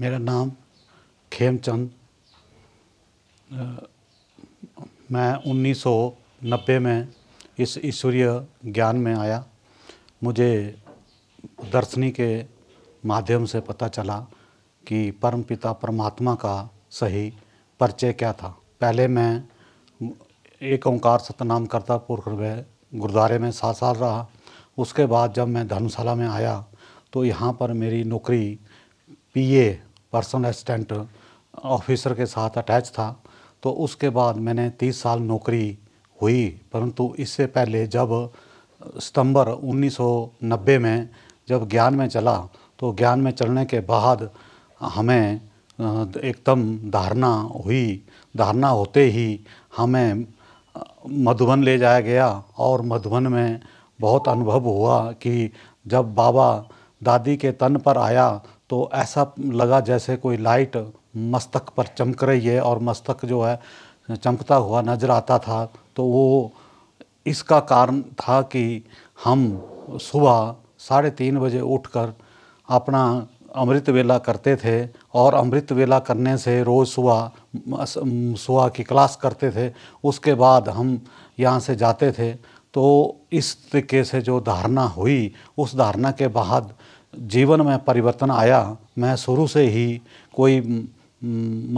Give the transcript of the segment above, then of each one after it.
मेरा नाम खेमचंद मैं 1990 में इस ईश्वरीय ज्ञान में आया मुझे दर्शनी के माध्यम से पता चला कि परम पिता परमात्मा का सही परिचय क्या था पहले मैं एक ओंकार सतनाम करता पुरख गुरुद्वारे में सात साल रहा उसके बाद जब मैं धर्मशाला में आया तो यहाँ पर मेरी नौकरी पीए पर्सनल असिस्टेंट ऑफिसर के साथ अटैच था तो उसके बाद मैंने तीस साल नौकरी हुई परंतु इससे पहले जब सितंबर 1990 में जब ज्ञान में चला तो ज्ञान में चलने के बाद हमें एकदम धारणा हुई धारणा होते ही हमें मधुबन ले जाया गया और मधुबन में बहुत अनुभव हुआ कि जब बाबा दादी के तन पर आया तो ऐसा लगा जैसे कोई लाइट मस्तक पर चमक रही है और मस्तक जो है चमकता हुआ नजर आता था तो वो इसका कारण था कि हम सुबह साढ़े तीन बजे उठकर अपना अमृत वेला करते थे और अमृत वेला करने से रोज़ सुबह सुबह की क्लास करते थे उसके बाद हम यहाँ से जाते थे तो इस तरीके से जो धारणा हुई उस धारणा के बाद जीवन में परिवर्तन आया मैं शुरू से ही कोई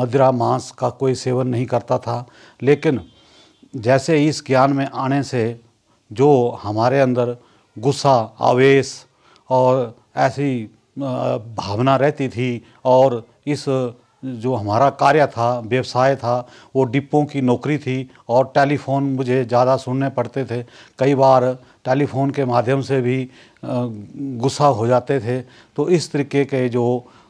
मदिरा मांस का कोई सेवन नहीं करता था लेकिन जैसे इस ज्ञान में आने से जो हमारे अंदर गुस्सा आवेश और ऐसी भावना रहती थी और इस जो हमारा कार्य था व्यवसाय था वो डिपो की नौकरी थी और टेलीफोन मुझे ज़्यादा सुनने पड़ते थे कई बार टेलीफोन के माध्यम से भी गुस्सा हो जाते थे तो इस तरीके के जो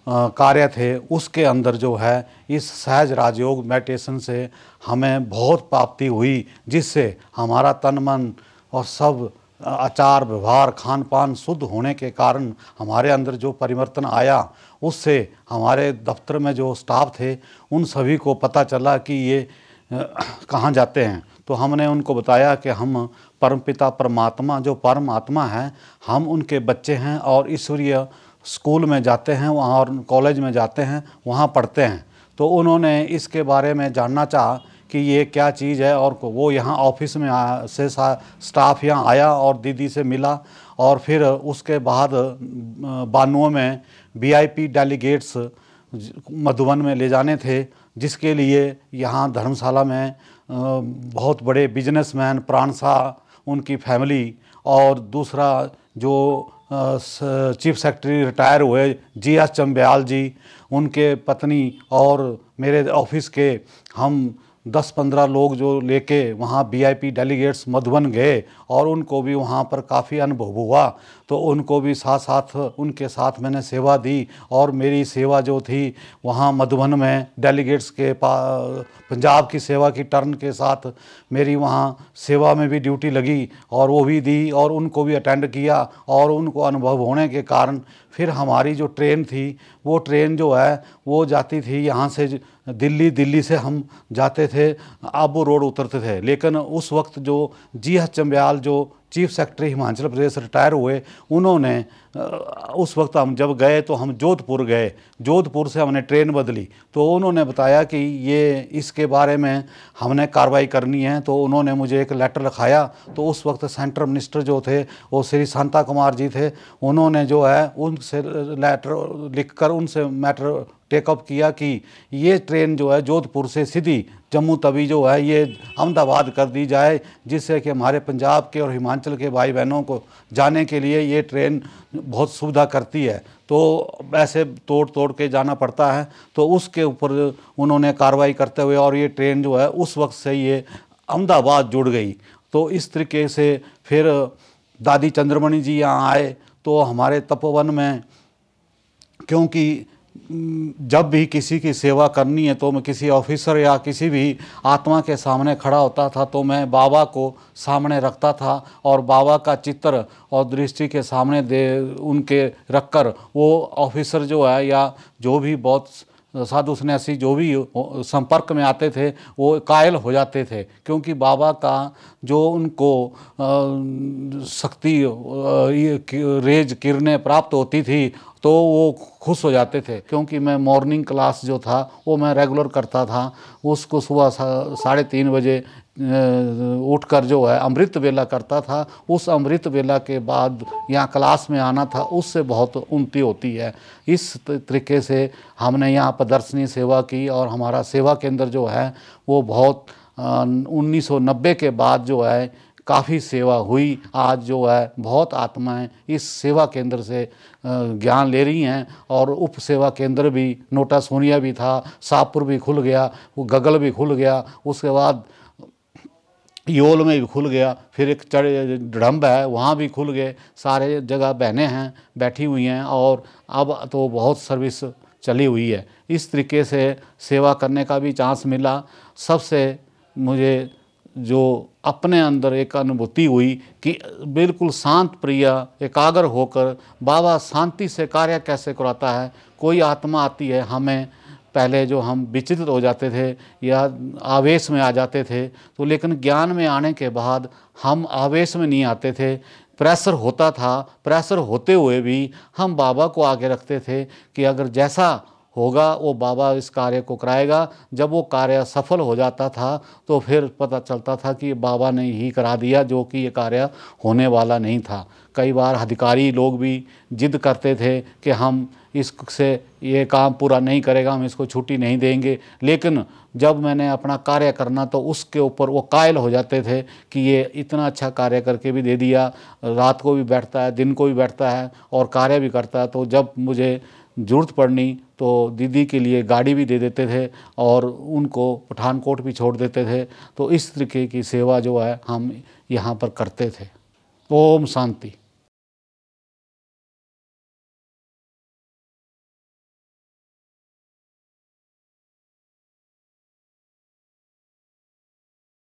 कार्य थे उसके अंदर जो है इस सहज राजयोग मेडिटेशन से हमें बहुत प्राप्ति हुई जिससे हमारा तन मन और सब आचार व्यवहार खान पान शुद्ध होने के कारण हमारे अंदर जो परिवर्तन आया उससे हमारे दफ्तर में जो स्टाफ थे उन सभी को पता चला कि ये कहाँ जाते हैं तो हमने उनको बताया कि हम परमपिता परमात्मा जो परम आत्मा हैं हम उनके बच्चे हैं और ईश्वरीय स्कूल में जाते हैं वहाँ और कॉलेज में जाते हैं वहाँ पढ़ते हैं तो उन्होंने इसके बारे में जानना चाहा कि ये क्या चीज़ है और वो यहाँ ऑफिस में से स्टाफ यहाँ आया और दीदी से मिला और फिर उसके बाद बानुओं में बीआईपी डेलीगेट्स मधुबन में ले जाने थे जिसके लिए यहाँ धर्मशाला में बहुत बड़े बिजनेसमैन प्राण शाह उनकी फैमिली और दूसरा जो चीफ सेक्रेटरी रिटायर हुए जी एस चम्बयाल जी उनके पत्नी और मेरे ऑफिस के हम दस पंद्रह लोग जो लेके वहाँ वीआईपी डेलीगेट्स मधुबन गए और उनको भी वहाँ पर काफ़ी अनुभव हुआ तो उनको भी साथ साथ उनके साथ मैंने सेवा दी और मेरी सेवा जो थी वहाँ मधुबन में डेलीगेट्स के पंजाब की सेवा की टर्न के साथ मेरी वहाँ सेवा में भी ड्यूटी लगी और वो भी दी और उनको भी अटेंड किया और उनको अनुभव होने के कारण फिर हमारी जो ट्रेन थी वो ट्रेन जो है वो जाती थी यहाँ से दिल्ली दिल्ली से हम जाते थे आबू रोड उतरते थे लेकिन उस वक्त जो जी एच चम्बयाल जो chief secretary Himachal Pradesh retire हुए उन्होंने उस वक्त हम जब गए तो हम जोधपुर गए जोधपुर से हमने ट्रेन बदली तो उन्होंने बताया कि ये इसके बारे में हमने कार्रवाई करनी है तो उन्होंने मुझे एक लेटर लिखाया तो उस वक्त सेंट्रल मिनिस्टर जो थे वो श्री शांता कुमार जी थे उन्होंने जो है उनसे लेटर लिख कर उनसे मैटर टेकअप किया कि ये ट्रेन जो है जोधपुर से सीधी जम्मू तवी जो है ये अहमदाबाद कर दी जाए जिससे कि हमारे पंजाब के और हिमाचल के भाई बहनों को जाने के लिए ये ट्रेन बहुत सुविधा करती है तो ऐसे तोड़ तोड़ के जाना पड़ता है तो उसके ऊपर उन्होंने कार्रवाई करते हुए और ये ट्रेन जो है उस वक्त से ये अहमदाबाद जुड़ गई तो इस तरीके से फिर दादी चंद्रमणि जी यहाँ आए तो हमारे तपोवन में क्योंकि जब भी किसी की सेवा करनी है तो मैं किसी ऑफिसर या किसी भी आत्मा के सामने खड़ा होता था तो मैं बाबा को सामने रखता था और बाबा का चित्र और दृष्टि के सामने दे उनके रखकर वो ऑफिसर जो है या जो भी बहुत साधु सन्यासी जो भी संपर्क में आते थे वो कायल हो जाते थे क्योंकि बाबा का जो उनको शक्ति रेज किरणें प्राप्त होती थी तो वो खुश हो जाते थे क्योंकि मैं मॉर्निंग क्लास जो था वो मैं रेगुलर करता था उसको सुबह साढ़े तीन बजे उठकर जो है अमृत वेला करता था उस अमृत वेला के बाद यहाँ क्लास में आना था उससे बहुत उन्नति होती है इस तरीके से हमने यहाँ प्रदर्शनी सेवा की और हमारा सेवा केंद्र जो है वो बहुत 1990 के बाद जो है काफ़ी सेवा हुई आज जो है बहुत आत्माएं इस सेवा केंद्र से ज्ञान ले रही हैं और उप सेवा केंद्र भी नोटा सोनिया भी था शाहपुर भी खुल गया वो गगल भी खुल गया उसके बाद योल में भी खुल गया फिर एक चढ़ ढम्ब है वहाँ भी खुल गए सारे जगह बहने हैं बैठी हुई हैं और अब तो बहुत सर्विस चली हुई है इस तरीके से सेवा करने का भी चांस मिला सबसे मुझे जो अपने अंदर एक अनुभूति हुई कि बिल्कुल शांत प्रिय एकाग्र होकर बाबा शांति से कार्य कैसे कराता है कोई आत्मा आती है हमें पहले जो हम विचित्र हो जाते थे या आवेश में आ जाते थे तो लेकिन ज्ञान में आने के बाद हम आवेश में नहीं आते थे प्रेशर होता था प्रेशर होते हुए भी हम बाबा को आगे रखते थे कि अगर जैसा होगा वो बाबा इस कार्य को कराएगा जब वो कार्य सफल हो जाता था तो फिर पता चलता था कि बाबा ने ही करा दिया जो कि ये कार्य होने वाला नहीं था कई बार अधिकारी लोग भी जिद करते थे कि हम इससे ये काम पूरा नहीं करेगा हम इसको छुट्टी नहीं देंगे लेकिन जब मैंने अपना कार्य करना तो उसके ऊपर वो कायल हो जाते थे कि ये इतना अच्छा कार्य करके भी दे दिया रात को भी बैठता है दिन को भी बैठता है और कार्य भी करता है तो जब मुझे ज़रूरत पड़नी तो दीदी के लिए गाड़ी भी दे देते थे और उनको पठानकोट भी छोड़ देते थे तो इस तरीके की सेवा जो है हम यहाँ पर करते थे ओम शांति